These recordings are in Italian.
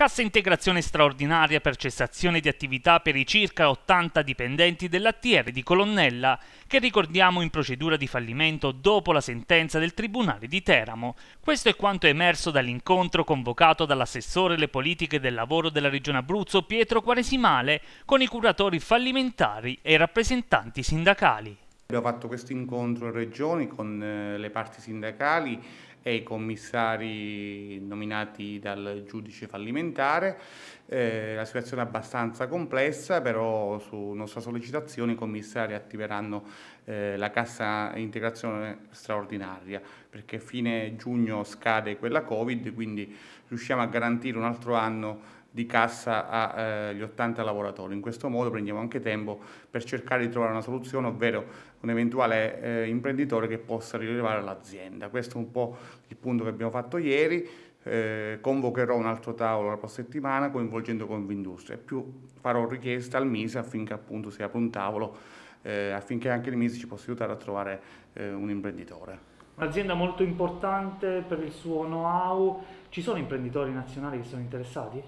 cassa integrazione straordinaria per cessazione di attività per i circa 80 dipendenti dell'ATR di Colonnella, che ricordiamo in procedura di fallimento dopo la sentenza del Tribunale di Teramo. Questo è quanto è emerso dall'incontro convocato dall'assessore alle politiche del lavoro della Regione Abruzzo Pietro Quaresimale con i curatori fallimentari e i rappresentanti sindacali. Abbiamo fatto questo incontro in regioni con eh, le parti sindacali e i commissari nominati dal giudice fallimentare. Eh, la situazione è abbastanza complessa, però su nostra sollecitazione i commissari attiveranno eh, la cassa integrazione straordinaria, perché fine giugno scade quella Covid, quindi riusciamo a garantire un altro anno di cassa agli eh, 80 lavoratori. In questo modo prendiamo anche tempo per cercare di trovare una soluzione, ovvero un eventuale eh, imprenditore che possa rilevare l'azienda. Questo è un po' il punto che abbiamo fatto ieri. Eh, convocherò un altro tavolo la prossima settimana coinvolgendo Convindustria e più farò richiesta al MISE affinché appunto si apra un tavolo eh, affinché anche il MISE ci possa aiutare a trovare eh, un imprenditore. Un'azienda molto importante per il suo know-how, ci sono imprenditori nazionali che sono interessati?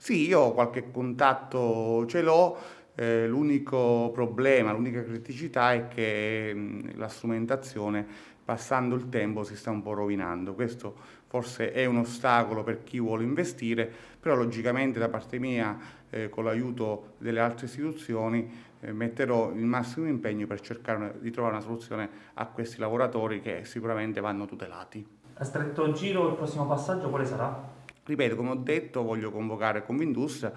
Sì, io ho qualche contatto ce l'ho, eh, l'unico problema, l'unica criticità è che mm, la strumentazione passando il tempo si sta un po' rovinando. Questo forse è un ostacolo per chi vuole investire, però logicamente da parte mia, eh, con l'aiuto delle altre istituzioni, eh, metterò il massimo impegno per cercare di trovare una soluzione a questi lavoratori che sicuramente vanno tutelati. A stretto giro il prossimo passaggio quale sarà? Ripeto, come ho detto, voglio convocare Convindustria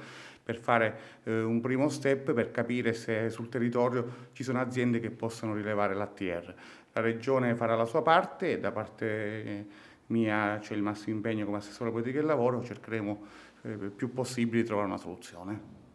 per fare eh, un primo step per capire se sul territorio ci sono aziende che possano rilevare l'ATR. La Regione farà la sua parte e da parte eh, mia c'è il massimo impegno come assessore politica del lavoro, cercheremo eh, più possibile di trovare una soluzione.